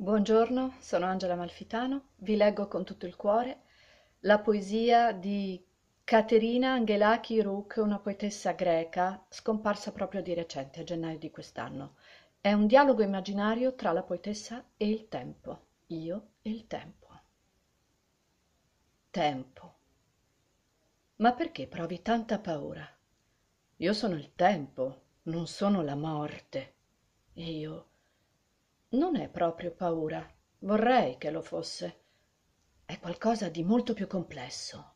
Buongiorno, sono Angela Malfitano, vi leggo con tutto il cuore la poesia di Caterina Angelaki Rook, una poetessa greca, scomparsa proprio di recente, a gennaio di quest'anno. È un dialogo immaginario tra la poetessa e il tempo, io e il tempo. Tempo. Ma perché provi tanta paura? Io sono il tempo, non sono la morte. E io non è proprio paura vorrei che lo fosse è qualcosa di molto più complesso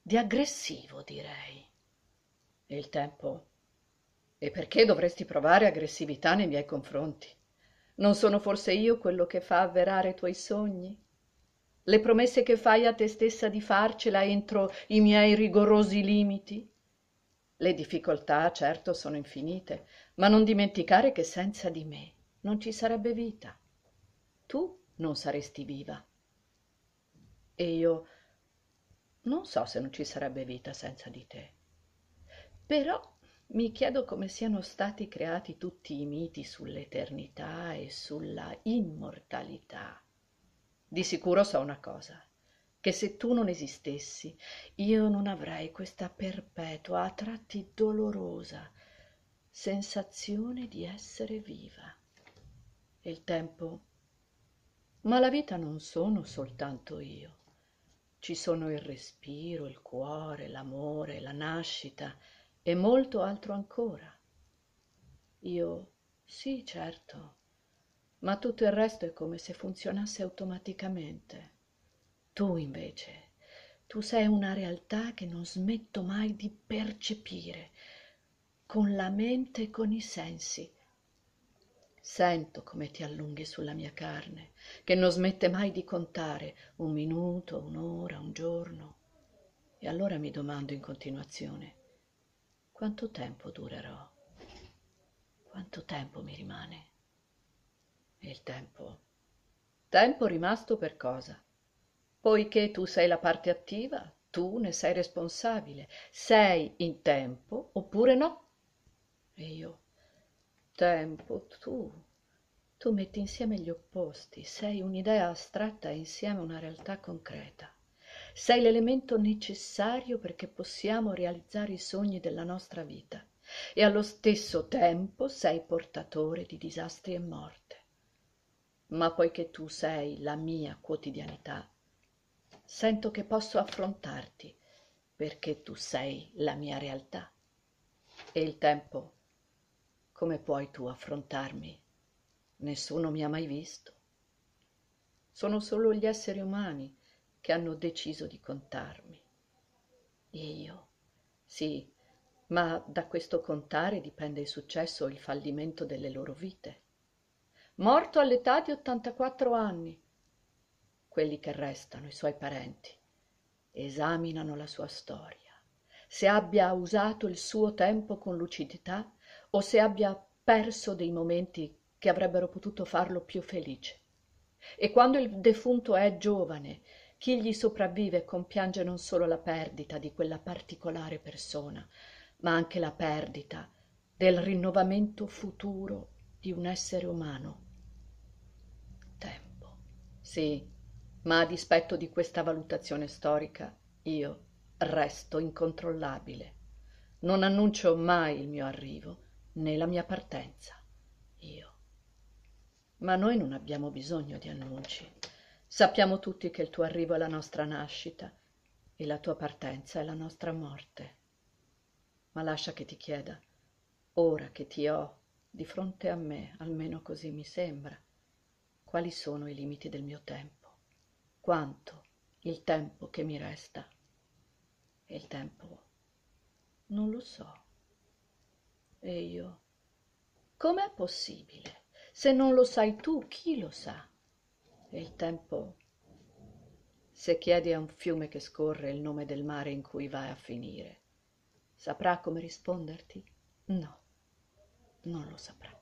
di aggressivo direi E il tempo e perché dovresti provare aggressività nei miei confronti non sono forse io quello che fa avverare i tuoi sogni le promesse che fai a te stessa di farcela entro i miei rigorosi limiti le difficoltà certo sono infinite ma non dimenticare che senza di me non ci sarebbe vita tu non saresti viva e io non so se non ci sarebbe vita senza di te però mi chiedo come siano stati creati tutti i miti sull'eternità e sulla immortalità di sicuro so una cosa che se tu non esistessi io non avrei questa perpetua a tratti dolorosa sensazione di essere viva e il tempo. Ma la vita non sono soltanto io. Ci sono il respiro, il cuore, l'amore, la nascita e molto altro ancora. Io sì, certo, ma tutto il resto è come se funzionasse automaticamente. Tu invece, tu sei una realtà che non smetto mai di percepire, con la mente e con i sensi, sento come ti allunghi sulla mia carne che non smette mai di contare un minuto un'ora un giorno e allora mi domando in continuazione quanto tempo durerò quanto tempo mi rimane e il tempo tempo rimasto per cosa poiché tu sei la parte attiva tu ne sei responsabile sei in tempo oppure no e io tempo tu tu metti insieme gli opposti sei un'idea astratta e insieme una realtà concreta sei l'elemento necessario perché possiamo realizzare i sogni della nostra vita e allo stesso tempo sei portatore di disastri e morte ma poiché tu sei la mia quotidianità sento che posso affrontarti perché tu sei la mia realtà e il tempo come puoi tu affrontarmi nessuno mi ha mai visto sono solo gli esseri umani che hanno deciso di contarmi io sì ma da questo contare dipende il successo o il fallimento delle loro vite morto all'età di ottantaquattro anni quelli che restano i suoi parenti esaminano la sua storia se abbia usato il suo tempo con lucidità o se abbia perso dei momenti che avrebbero potuto farlo più felice e quando il defunto è giovane chi gli sopravvive compiange non solo la perdita di quella particolare persona ma anche la perdita del rinnovamento futuro di un essere umano tempo Sì, ma a dispetto di questa valutazione storica io resto incontrollabile non annuncio mai il mio arrivo né la mia partenza io ma noi non abbiamo bisogno di annunci sappiamo tutti che il tuo arrivo è la nostra nascita e la tua partenza è la nostra morte ma lascia che ti chieda ora che ti ho di fronte a me almeno così mi sembra quali sono i limiti del mio tempo quanto il tempo che mi resta e il tempo non lo so e io com'è possibile se non lo sai tu chi lo sa e il tempo se chiedi a un fiume che scorre il nome del mare in cui vai a finire saprà come risponderti no non lo saprà